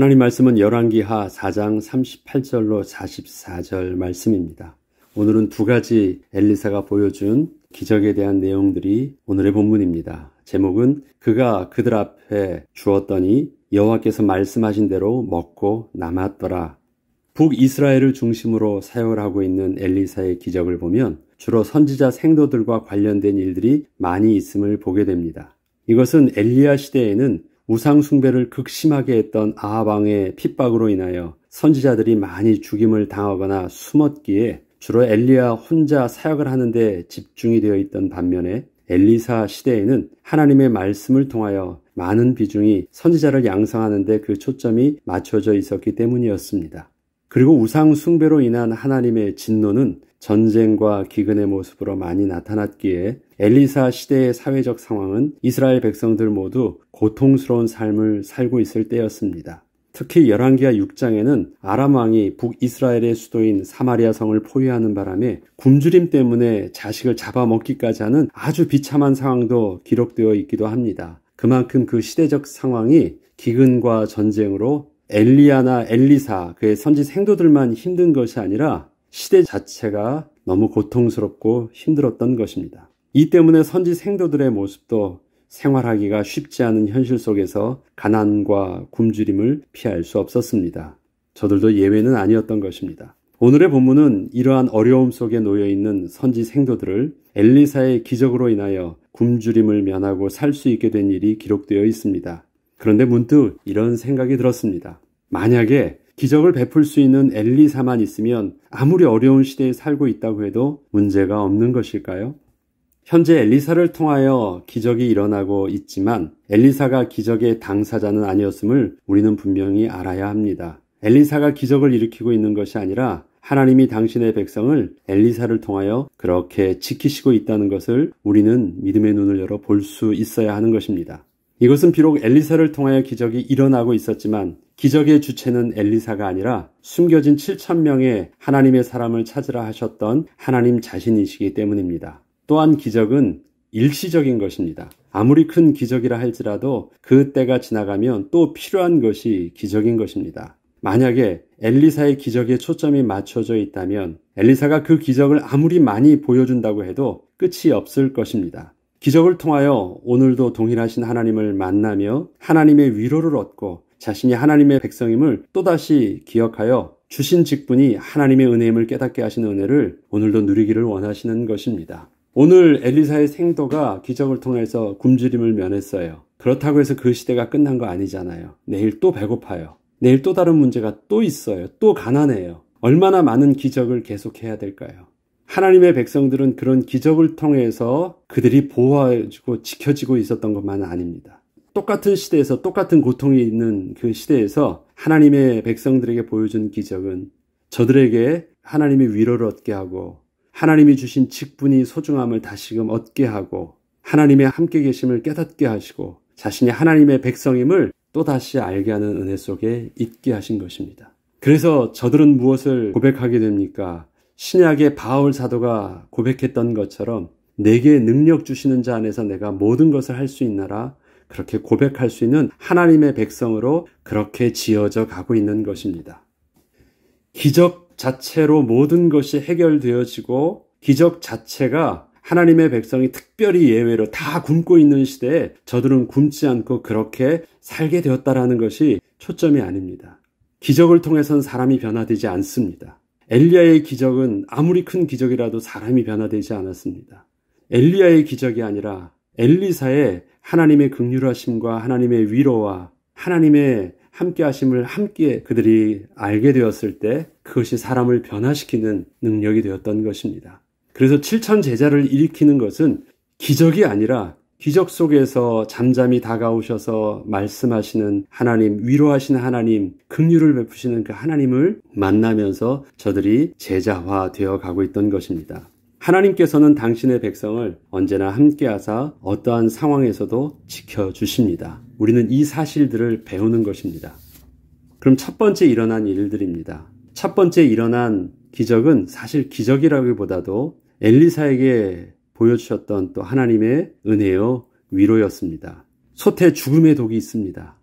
하나님 말씀은 열왕기하 4장 38절로 44절 말씀입니다. 오늘은 두 가지 엘리사가 보여준 기적에 대한 내용들이 오늘의 본문입니다. 제목은 그가 그들 앞에 주었더니 여호와께서 말씀하신 대로 먹고 남았더라. 북이스라엘을 중심으로 사역하고 있는 엘리사의 기적을 보면 주로 선지자 생도들과 관련된 일들이 많이 있음을 보게 됩니다. 이것은 엘리야 시대에는 우상숭배를 극심하게 했던 아하방의 핍박으로 인하여 선지자들이 많이 죽임을 당하거나 숨었기에 주로 엘리야 혼자 사역을 하는데 집중이 되어 있던 반면에 엘리사 시대에는 하나님의 말씀을 통하여 많은 비중이 선지자를 양성하는데 그 초점이 맞춰져 있었기 때문이었습니다. 그리고 우상 숭배로 인한 하나님의 진노는 전쟁과 기근의 모습으로 많이 나타났기에 엘리사 시대의 사회적 상황은 이스라엘 백성들 모두 고통스러운 삶을 살고 있을 때였습니다. 특히 1 1기와 6장에는 아람 왕이 북이스라엘의 수도인 사마리아 성을 포위하는 바람에 굶주림 때문에 자식을 잡아먹기까지 하는 아주 비참한 상황도 기록되어 있기도 합니다. 그만큼 그 시대적 상황이 기근과 전쟁으로 엘리아나 엘리사 그의 선지 생도들만 힘든 것이 아니라 시대 자체가 너무 고통스럽고 힘들었던 것입니다. 이 때문에 선지 생도들의 모습도 생활하기가 쉽지 않은 현실 속에서 가난과 굶주림을 피할 수 없었습니다. 저들도 예외는 아니었던 것입니다. 오늘의 본문은 이러한 어려움 속에 놓여 있는 선지 생도들을 엘리사의 기적으로 인하여 굶주림을 면하고 살 수 있게 된 일이 기록되어 있습니다. 그런데 문득 이런 생각이 들었습니다. 만약에 기적을 베풀 수 있는 엘리사만 있으면 아무리 어려운 시대에 살고 있다고 해도 문제가 없는 것일까요? 현재 엘리사를 통하여 기적이 일어나고 있지만 엘리사가 기적의 당사자는 아니었음을 우리는 분명히 알아야 합니다. 엘리사가 기적을 일으키고 있는 것이 아니라 하나님이 당신의 백성을 엘리사를 통하여 그렇게 지키시고 있다는 것을 우리는 믿음의 눈을 열어 볼 수 있어야 하는 것입니다. 이것은 비록 엘리사를 통하여 기적이 일어나고 있었지만 기적의 주체는 엘리사가 아니라 숨겨진 7천명의 하나님의 사람을 찾으라 하셨던 하나님 자신이시기 때문입니다. 또한 기적은 일시적인 것입니다. 아무리 큰 기적이라 할지라도 그 때가 지나가면 또 필요한 것이 기적인 것입니다. 만약에 엘리사의 기적에 초점이 맞춰져 있다면 엘리사가 그 기적을 아무리 많이 보여준다고 해도 끝이 없을 것입니다. 기적을 통하여 오늘도 동일하신 하나님을 만나며 하나님의 위로를 얻고 자신이 하나님의 백성임을 또다시 기억하여 주신 직분이 하나님의 은혜임을 깨닫게 하시는 은혜를 오늘도 누리기를 원하시는 것입니다. 오늘 엘리사의 생도가 기적을 통해서 굶주림을 면했어요. 그렇다고 해서 그 시대가 끝난 거 아니잖아요. 내일 또 배고파요. 내일 또 다른 문제가 또 있어요. 또 가난해요. 얼마나 많은 기적을 계속해야 될까요? 하나님의 백성들은 그런 기적을 통해서 그들이 보호해지고 지켜지고 있었던 것만 아닙니다. 똑같은 시대에서 똑같은 고통이 있는 그 시대에서 하나님의 백성들에게 보여준 기적은 저들에게 하나님의 위로를 얻게 하고 하나님이 주신 직분이 소중함을 다시금 얻게 하고 하나님의 함께 계심을 깨닫게 하시고 자신이 하나님의 백성임을 또다시 알게 하는 은혜 속에 있게 하신 것입니다. 그래서 저들은 무엇을 고백하게 됩니까? 신약의 바울 사도가 고백했던 것처럼 내게 능력 주시는 자 안에서 내가 모든 것을 할 수 있나라 그렇게 고백할 수 있는 하나님의 백성으로 그렇게 지어져 가고 있는 것입니다. 기적 자체로 모든 것이 해결되어지고 기적 자체가 하나님의 백성이 특별히 예외로 다 굶고 있는 시대에 저들은 굶지 않고 그렇게 살게 되었다라는 것이 초점이 아닙니다. 기적을 통해선 사람이 변화되지 않습니다. 엘리야의 기적은 아무리 큰 기적이라도 사람이 변화되지 않았습니다. 엘리야의 기적이 아니라 엘리사의 하나님의 극휼하심과 하나님의 위로와 하나님의 함께 하심을 함께 그들이 알게 되었을 때 그것이 사람을 변화시키는 능력이 되었던 것입니다. 그래서 7천 제자를 일으키는 것은 기적이 아니라 기적 속에서 잠잠히 다가오셔서 말씀하시는 하나님, 위로하시는 하나님, 긍휼을 베푸시는 그 하나님을 만나면서 저들이 제자화 되어 가고 있던 것입니다. 하나님께서는 당신의 백성을 언제나 함께하사 어떠한 상황에서도 지켜주십니다. 우리는 이 사실들을 배우는 것입니다. 그럼 첫 번째 일어난 일들입니다. 첫 번째 일어난 기적은 사실 기적이라기보다도 엘리사에게 보여주셨던 또 하나님의 은혜요, 위로였습니다. 소태 죽음의 독이 있습니다.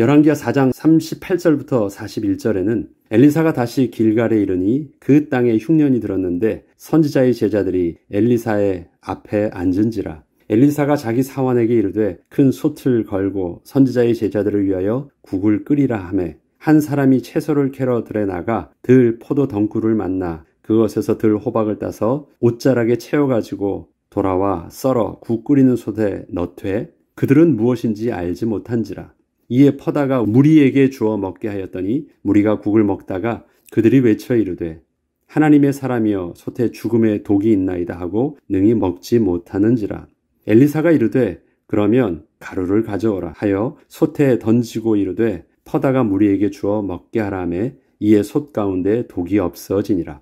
열왕기하 4장 38절부터 41절에는 엘리사가 다시 길갈에 이르니 그 땅에 흉년이 들었는데 선지자의 제자들이 엘리사의 앞에 앉은지라 엘리사가 자기 사원에게 이르되 큰 솥을 걸고 선지자의 제자들을 위하여 국을 끓이라 하매 한 사람이 채소를 캐러 들에 나가 들 포도 덩굴을 만나 그것에서 들 호박을 따서 옷자락에 채워 가지고 돌아와 썰어 국 끓이는 솥에 넣되 그들은 무엇인지 알지 못한지라 이에 퍼다가 무리에게 주어 먹게 하였더니 무리가 국을 먹다가 그들이 외쳐 이르되 하나님의 사람이여 소태 죽음의 독이 있나이다 하고 능히 먹지 못하는지라 엘리사가 이르되 그러면 가루를 가져오라 하여 소태에 던지고 이르되 퍼다가 무리에게 주어 먹게 하라매 이에 솥 가운데 독이 없어지니라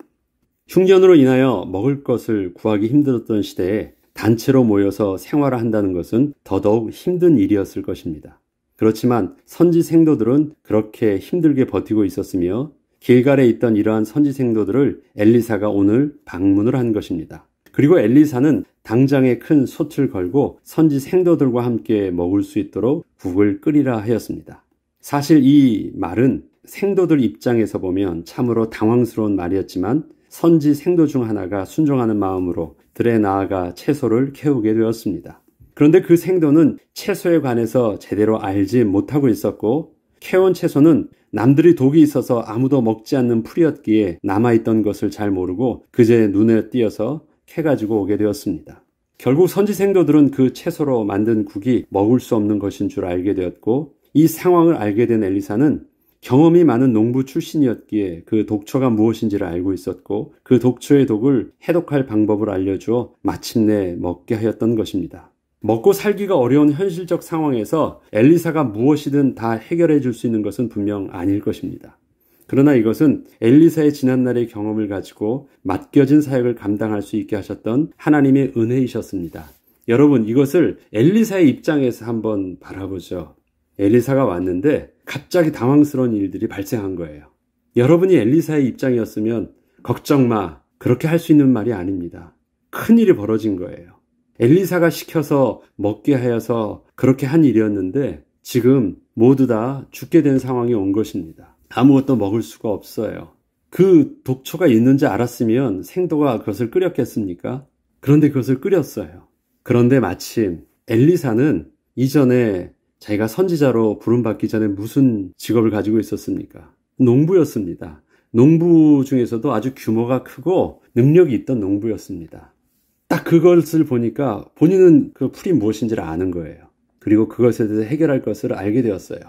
흉년으로 인하여 먹을 것을 구하기 힘들었던 시대에 단체로 모여서 생활을 한다는 것은 더더욱 힘든 일이었을 것입니다. 그렇지만 선지 생도들은 그렇게 힘들게 버티고 있었으며 길갈에 있던 이러한 선지 생도들을 엘리사가 오늘 방문을 한 것입니다. 그리고 엘리사는 당장에 큰 솥을 걸고 선지 생도들과 함께 먹을 수 있도록 국을 끓이라 하였습니다. 사실 이 말은 생도들 입장에서 보면 참으로 당황스러운 말이었지만 선지 생도 중 하나가 순종하는 마음으로 들에 나아가 채소를 캐우게 되었습니다. 그런데 그 생도는 채소에 관해서 제대로 알지 못하고 있었고 캐온 채소는 남들이 독이 있어서 아무도 먹지 않는 풀이었기에 남아있던 것을 잘 모르고 그제 눈에 띄어서 캐가지고 오게 되었습니다. 결국 선지 생도들은 그 채소로 만든 국이 먹을 수 없는 것인 줄 알게 되었고 이 상황을 알게 된 엘리사는 경험이 많은 농부 출신이었기에 그 독초가 무엇인지를 알고 있었고 그 독초의 독을 해독할 방법을 알려주어 마침내 먹게 하였던 것입니다. 먹고 살기가 어려운 현실적 상황에서 엘리사가 무엇이든 다 해결해 줄 수 있는 것은 분명 아닐 것입니다. 그러나 이것은 엘리사의 지난날의 경험을 가지고 맡겨진 사역을 감당할 수 있게 하셨던 하나님의 은혜이셨습니다. 여러분, 이것을 엘리사의 입장에서 한번 바라보죠. 엘리사가 왔는데 갑자기 당황스러운 일들이 발생한 거예요. 여러분이 엘리사의 입장이었으면 걱정 마. 그렇게 할 수 있는 말이 아닙니다. 큰 일이 벌어진 거예요. 엘리사가 시켜서 먹게 하여서 그렇게 한 일이었는데 지금 모두 다 죽게 된 상황이 온 것입니다. 아무것도 먹을 수가 없어요. 그 독초가 있는지 알았으면 생도가 그것을 끓였겠습니까? 그런데 그것을 끓였어요. 그런데 마침 엘리사는 이전에 자기가 선지자로 부름받기 전에 무슨 직업을 가지고 있었습니까? 농부였습니다. 농부 중에서도 아주 규모가 크고 능력이 있던 농부였습니다. 딱 그것을 보니까 본인은 그 풀이 무엇인지를 아는 거예요. 그리고 그것에 대해서 해결할 것을 알게 되었어요.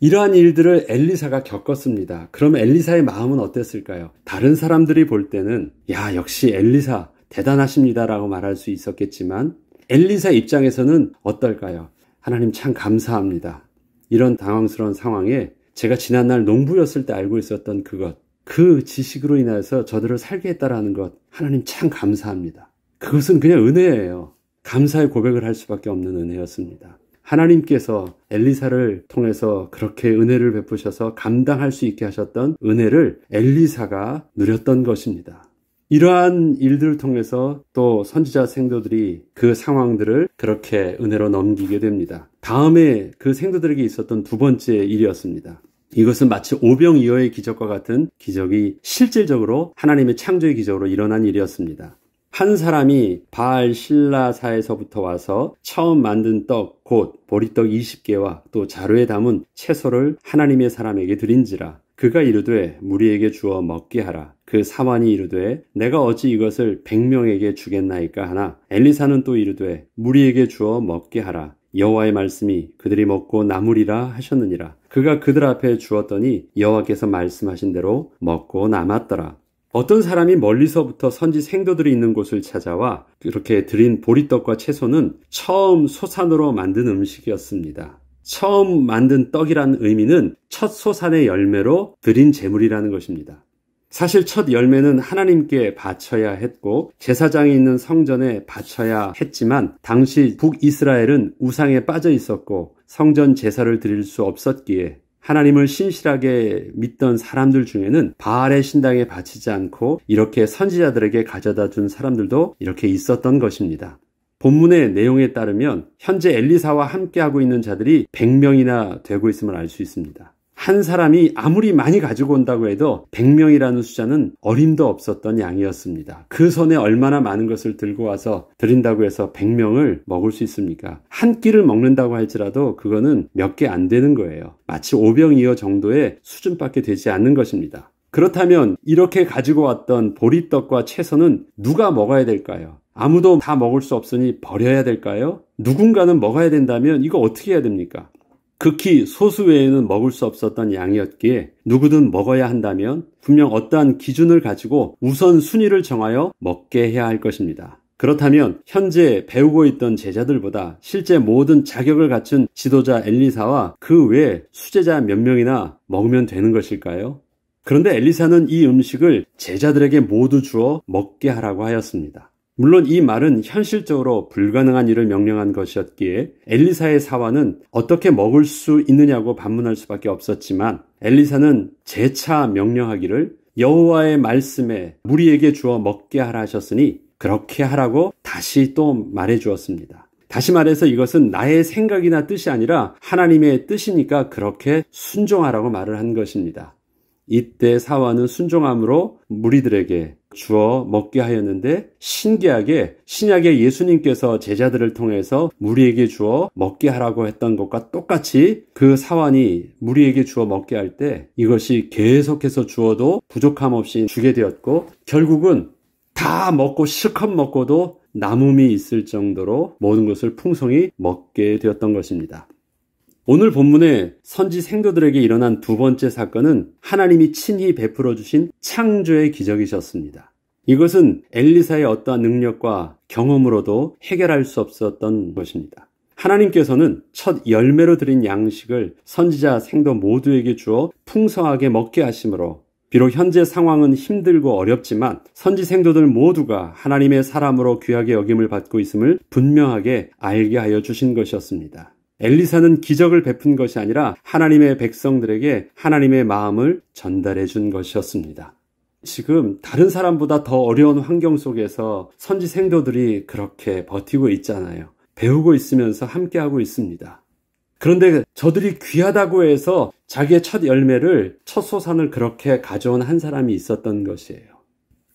이러한 일들을 엘리사가 겪었습니다. 그럼 엘리사의 마음은 어땠을까요? 다른 사람들이 볼 때는 야 역시 엘리사 대단하십니다라고 말할 수 있었겠지만 엘리사 입장에서는 어떨까요? 하나님 참 감사합니다. 이런 당황스러운 상황에 제가 지난날 농부였을 때 알고 있었던 그것, 그 지식으로 인해서 저들을 살게 했다라는 것, 하나님 참 감사합니다. 그것은 그냥 은혜예요. 감사의 고백을 할 수밖에 없는 은혜였습니다. 하나님께서 엘리사를 통해서 그렇게 은혜를 베푸셔서 감당할 수 있게 하셨던 은혜를 엘리사가 누렸던 것입니다. 이러한 일들을 통해서 또 선지자 생도들이 그 상황들을 그렇게 은혜로 넘기게 됩니다. 다음에 그 생도들에게 있었던 두 번째 일이었습니다. 이것은 마치 오병이어의 기적과 같은 기적이 실질적으로 하나님의 창조의 기적으로 일어난 일이었습니다. 한 사람이 바알 신라사에서부터 와서 처음 만든 떡, 곧 보리떡 20개와 또 자루에 담은 채소를 하나님의 사람에게 드린지라. 그가 이르되 무리에게 주어 먹게 하라. 그 사환이 이르되 내가 어찌 이것을 백명에게 주겠나이까 하나 엘리사는 또 이르되 무리에게 주어 먹게 하라. 여호와의 말씀이 그들이 먹고 남으리라 하셨느니라. 그가 그들 앞에 주었더니 여호와께서 말씀하신 대로 먹고 남았더라. 어떤 사람이 멀리서부터 선지 생도들이 있는 곳을 찾아와 이렇게 드린 보리떡과 채소는 처음 소산으로 만든 음식이었습니다. 처음 만든 떡이란 의미는 첫 소산의 열매로 드린 재물이라는 것입니다. 사실 첫 열매는 하나님께 바쳐야 했고 제사장이 있는 성전에 바쳐야 했지만 당시 북이스라엘은 우상에 빠져 있었고 성전 제사를 드릴 수 없었기에 하나님을 신실하게 믿던 사람들 중에는 바알의 신당에 바치지 않고 이렇게 선지자들에게 가져다 준 사람들도 이렇게 있었던 것입니다. 본문의 내용에 따르면 현재 엘리사와 함께하고 있는 자들이 100명이나 되고 있음을 알 수 있습니다. 한 사람이 아무리 많이 가지고 온다고 해도 100명이라는 숫자는 어림도 없었던 양이었습니다. 그 손에 얼마나 많은 것을 들고 와서 드린다고 해서 100명을 먹을 수 있습니까? 한 끼를 먹는다고 할지라도 그거는 몇 개 안 되는 거예요. 마치 5병이어 정도의 수준밖에 되지 않는 것입니다. 그렇다면 이렇게 가지고 왔던 보리떡과 채소는 누가 먹어야 될까요? 아무도 다 먹을 수 없으니 버려야 될까요? 누군가는 먹어야 된다면 이거 어떻게 해야 됩니까? 극히 소수 외에는 먹을 수 없었던 양이었기에 누구든 먹어야 한다면 분명 어떠한 기준을 가지고 우선 순위를 정하여 먹게 해야 할 것입니다. 그렇다면 현재 배우고 있던 제자들보다 실제 모든 자격을 갖춘 지도자 엘리사와 그 외 수제자 몇 명이나 먹으면 되는 것일까요? 그런데 엘리사는 이 음식을 제자들에게 모두 주어 먹게 하라고 하였습니다. 물론 이 말은 현실적으로 불가능한 일을 명령한 것이었기에 엘리사의 사화는 어떻게 먹을 수 있느냐고 반문할 수밖에 없었지만 엘리사는 재차 명령하기를 여호와의 말씀에 무리에게 주어 먹게 하라 하셨으니 그렇게 하라고 다시 또 말해 주었습니다. 다시 말해서 이것은 나의 생각이나 뜻이 아니라 하나님의 뜻이니까 그렇게 순종하라고 말을 한 것입니다. 이때 사화는 순종함으로 무리들에게 주어 먹게 하였는데 신기하게 신약의 예수님께서 제자들을 통해서 무리에게 주어 먹게 하라고 했던 것과 똑같이 그 사환이 무리에게 주어 먹게 할 때 이것이 계속해서 주어도 부족함 없이 주게 되었고 결국은 다 먹고 실컷 먹고도 남음이 있을 정도로 모든 것을 풍성히 먹게 되었던 것입니다. 오늘 본문에 선지 생도들에게 일어난 두 번째 사건은 하나님이 친히 베풀어 주신 창조의 기적이셨습니다. 이것은 엘리사의 어떠한 능력과 경험으로도 해결할 수 없었던 것입니다. 하나님께서는 첫 열매로 드린 양식을 선지자 생도 모두에게 주어 풍성하게 먹게 하심으로 비록 현재 상황은 힘들고 어렵지만 선지 생도들 모두가 하나님의 사람으로 귀하게 여김을 받고 있음을 분명하게 알게 하여 주신 것이었습니다. 엘리사는 기적을 베푼 것이 아니라 하나님의 백성들에게 하나님의 마음을 전달해 준 것이었습니다. 지금 다른 사람보다 더 어려운 환경 속에서 선지 생도들이 그렇게 버티고 있잖아요. 배우고 있으면서 함께하고 있습니다. 그런데 저들이 귀하다고 해서 자기의 첫 열매를, 첫 소산을 그렇게 가져온 한 사람이 있었던 것이에요.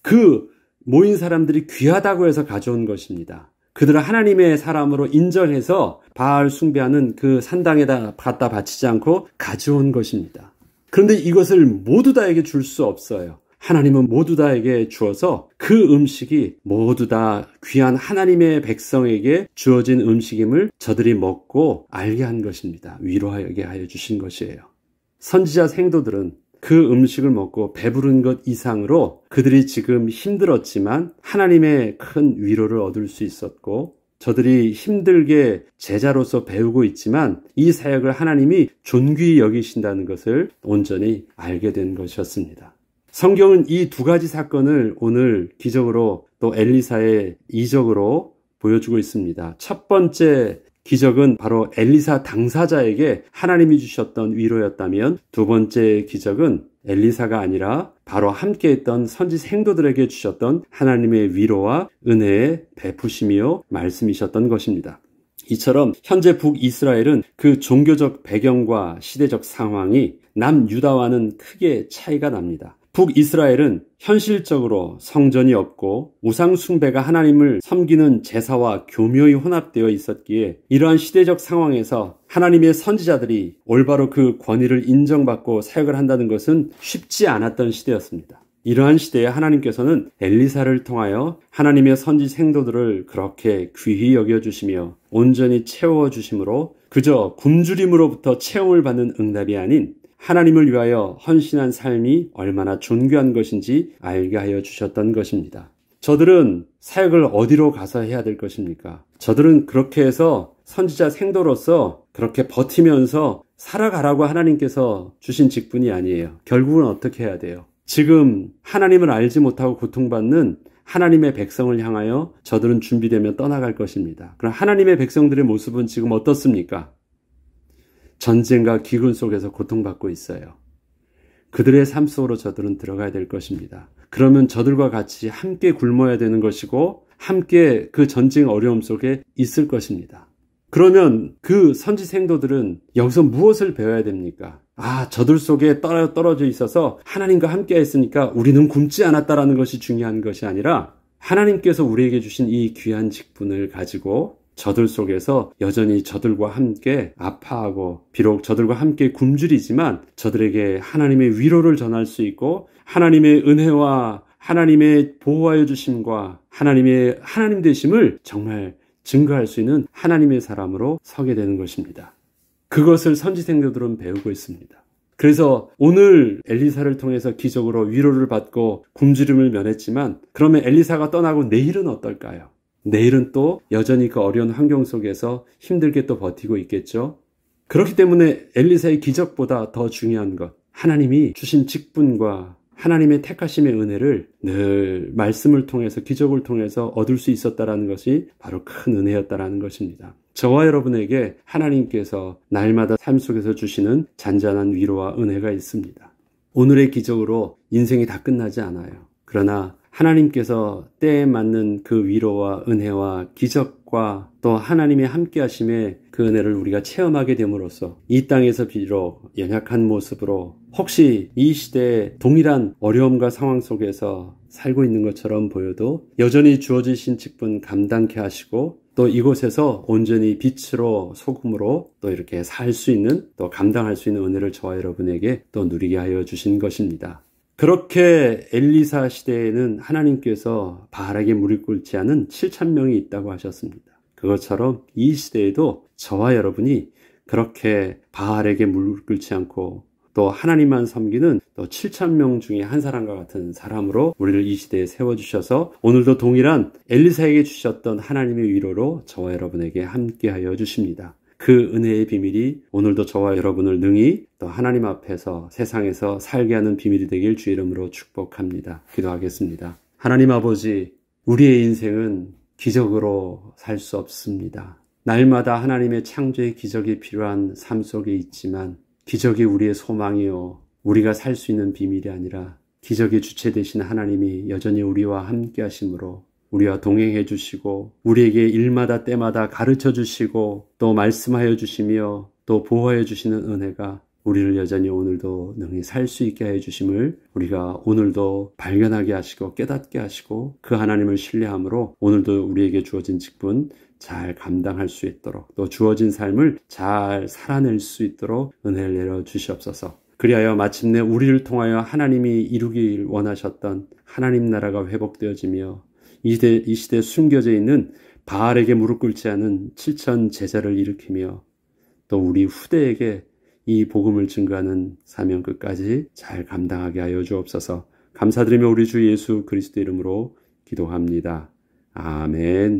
그 모인 사람들이 귀하다고 해서 가져온 것입니다. 그들을 하나님의 사람으로 인정해서 바알 숭배하는 그 산당에다 갖다 바치지 않고 가져온 것입니다. 그런데 이것을 모두 다에게 줄 수 없어요. 하나님은 모두 다에게 주어서 그 음식이 모두 다 귀한 하나님의 백성에게 주어진 음식임을 저들이 먹고 알게 한 것입니다. 위로하게 하여 주신 것이에요. 선지자 생도들은 그 음식을 먹고 배부른 것 이상으로 그들이 지금 힘들었지만 하나님의 큰 위로를 얻을 수 있었고 저들이 힘들게 제자로서 배우고 있지만 이 사역을 하나님이 존귀히 여기신다는 것을 온전히 알게 된 것이었습니다. 성경은 이 두 가지 사건을 오늘 기적으로 또 엘리사의 이적으로 보여주고 있습니다. 첫 번째 기적은 바로 엘리사 당사자에게 하나님이 주셨던 위로였다면 두 번째 기적은 엘리사가 아니라 바로 함께 했던 선지 생도들에게 주셨던 하나님의 위로와 은혜의 베푸심이요 말씀이셨던 것입니다. 이처럼 현재 북이스라엘은 그 종교적 배경과 시대적 상황이 남유다와는 크게 차이가 납니다. 북이스라엘은 현실적으로 성전이 없고 우상숭배가 하나님을 섬기는 제사와 교묘히 혼합되어 있었기에 이러한 시대적 상황에서 하나님의 선지자들이 올바로 그 권위를 인정받고 사역을 한다는 것은 쉽지 않았던 시대였습니다. 이러한 시대에 하나님께서는 엘리사를 통하여 하나님의 선지 생도들을 그렇게 귀히 여겨주시며 온전히 채워주심으로 그저 굶주림으로부터 채움을 받는 응답이 아닌 하나님을 위하여 헌신한 삶이 얼마나 존귀한 것인지 알게 하여 주셨던 것입니다. 저들은 사역을 어디로 가서 해야 될 것입니까? 저들은 그렇게 해서 선지자 생도로서 그렇게 버티면서 살아가라고 하나님께서 주신 직분이 아니에요. 결국은 어떻게 해야 돼요? 지금 하나님을 알지 못하고 고통받는 하나님의 백성을 향하여 저들은 준비되며 떠나갈 것입니다. 그럼 하나님의 백성들의 모습은 지금 어떻습니까? 전쟁과 기근 속에서 고통받고 있어요. 그들의 삶 속으로 저들은 들어가야 될 것입니다. 그러면 저들과 같이 함께 굶어야 되는 것이고 함께 그 전쟁 어려움 속에 있을 것입니다. 그러면 그 선지 생도들은 여기서 무엇을 배워야 됩니까? 아, 저들 속에 떨어져 있어서 하나님과 함께 했으니까 우리는 굶지 않았다라는 것이 중요한 것이 아니라 하나님께서 우리에게 주신 이 귀한 직분을 가지고 저들 속에서 여전히 저들과 함께 아파하고 비록 저들과 함께 굶주리지만 저들에게 하나님의 위로를 전할 수 있고 하나님의 은혜와 하나님의 보호하여 주심과 하나님의 하나님 되심을 정말 증거할 수 있는 하나님의 사람으로 서게 되는 것입니다. 그것을 선지생들은 배우고 있습니다. 그래서 오늘 엘리사를 통해서 기적으로 위로를 받고 굶주림을 면했지만 그러면 엘리사가 떠나고 내일은 어떨까요? 내일은 또 여전히 그 어려운 환경 속에서 힘들게 또 버티고 있겠죠. 그렇기 때문에 엘리사의 기적보다 더 중요한 것, 하나님이 주신 직분과 하나님의 택하심의 은혜를 늘 말씀을 통해서 기적을 통해서 얻을 수 있었다라는 것이 바로 큰 은혜였다라는 것입니다. 저와 여러분에게 하나님께서 날마다 삶 속에서 주시는 잔잔한 위로와 은혜가 있습니다. 오늘의 기적으로 인생이 다 끝나지 않아요. 그러나 하나님께서 때에 맞는 그 위로와 은혜와 기적과 또 하나님의 함께 하심의 그 은혜를 우리가 체험하게 됨으로써 이 땅에서 비록 연약한 모습으로 혹시 이 시대에 동일한 어려움과 상황 속에서 살고 있는 것처럼 보여도 여전히 주어지신 직분 감당케 하시고 또 이곳에서 온전히 빛으로 소금으로 또 이렇게 살 수 있는 또 감당할 수 있는 은혜를 저와 여러분에게 또 누리게 하여 주신 것입니다. 그렇게 엘리사 시대에는 하나님께서 바알에게 물을 꿇지 않은 7천 명이 있다고 하셨습니다. 그것처럼 이 시대에도 저와 여러분이 그렇게 바알에게 물을 꿇지 않고 또 하나님만 섬기는 또 7천 명 중에 한 사람과 같은 사람으로 우리를 이 시대에 세워 주셔서 오늘도 동일한 엘리사에게 주셨던 하나님의 위로로 저와 여러분에게 함께하여 주십니다. 그 은혜의 비밀이 오늘도 저와 여러분을 능히 또 하나님 앞에서 세상에서 살게 하는 비밀이 되길 주 이름으로 축복합니다. 기도하겠습니다. 하나님 아버지, 우리의 인생은 기적으로 살 수 없습니다. 날마다 하나님의 창조의 기적이 필요한 삶 속에 있지만 기적이 우리의 소망이요. 우리가 살 수 있는 비밀이 아니라 기적의 주체 되신 하나님이 여전히 우리와 함께 하심으로 우리와 동행해 주시고 우리에게 일마다 때마다 가르쳐 주시고 또 말씀하여 주시며 또 보호해 주시는 은혜가 우리를 여전히 오늘도 능히 살 수 있게 해 주심을 우리가 오늘도 발견하게 하시고 깨닫게 하시고 그 하나님을 신뢰함으로 오늘도 우리에게 주어진 직분 잘 감당할 수 있도록 또 주어진 삶을 잘 살아낼 수 있도록 은혜를 내려 주시옵소서. 그리하여 마침내 우리를 통하여 하나님이 이루길 원하셨던 하나님 나라가 회복되어지며 이 시대, 이 시대 숨겨져 있는 바알에게 무릎 꿇지 않은 7천 제자를 일으키며 또 우리 후대에게 이 복음을 증거하는 사명 끝까지 잘 감당하게 하여 주옵소서. 감사드리며 우리 주 예수 그리스도 이름으로 기도합니다. 아멘.